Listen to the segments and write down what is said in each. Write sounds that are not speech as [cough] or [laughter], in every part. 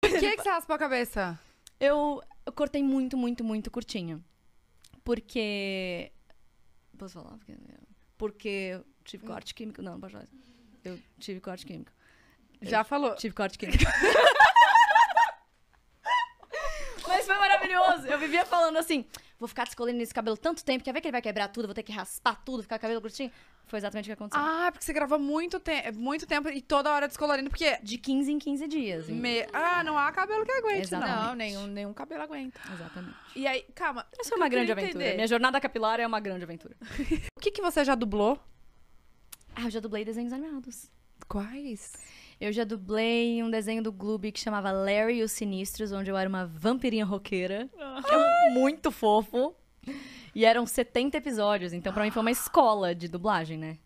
Por [laughs] que, é que você raspou a cabeça? Eu, eu cortei muito, muito, muito curtinho. Porque. Posso falar? Porque, porque tive corte químico. Não, não pode falar. Eu tive corte químico. Já eu falou. Tive corte químico. [laughs] Mas foi maravilhoso. Eu vivia falando assim: vou ficar descolando esse cabelo tanto tempo, quer ver que ele vai quebrar tudo, vou ter que raspar tudo, ficar com o cabelo curtinho. Foi exatamente o que aconteceu. Ah, porque você grava muito, te muito tempo e toda hora descolorindo, porque... De 15 em 15 dias. Me... Ah, não há cabelo que aguente, exatamente. não. Nenhum, nenhum cabelo aguenta. Exatamente. E aí, calma. Essa é uma grande aventura. Entender. Minha jornada capilar é uma grande aventura. [laughs] o que, que você já dublou? Ah, eu já dublei desenhos animados. Quais? Eu já dublei um desenho do Gloob que chamava Larry e os Sinistros, onde eu era uma vampirinha roqueira. Ah. É muito fofo. E eram 70 episódios, então para mim foi uma escola de dublagem, né?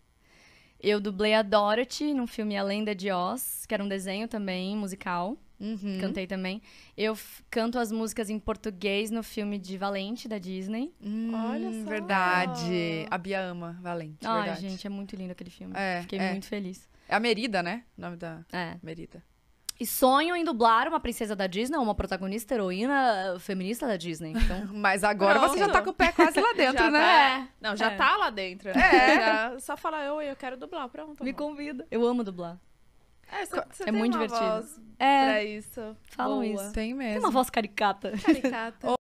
Eu dublei a Dorothy num filme A Lenda de Oz, que era um desenho também, musical. Uhum. Cantei também. Eu canto as músicas em português no filme de Valente, da Disney. Hum, Olha só. Verdade. A Bia ama Valente. Ai, verdade. gente, é muito lindo aquele filme. É, Fiquei é. muito feliz. É a Merida, né? O nome da é. Merida. E sonho em dublar uma princesa da Disney, uma protagonista heroína feminista da Disney. Então... [laughs] Mas agora Pronto. você já tá com o pé com dentro, tá, né? Tá... Não, já é. tá lá dentro. Né? É. [laughs] Já... Só falar, eu eu quero dublar, pronto. Me convida. Eu amo dublar. É, você, você é muito divertido. é, pra isso. Falam Boa. isso. Tem mesmo. Tem uma voz caricata. Caricata. [laughs]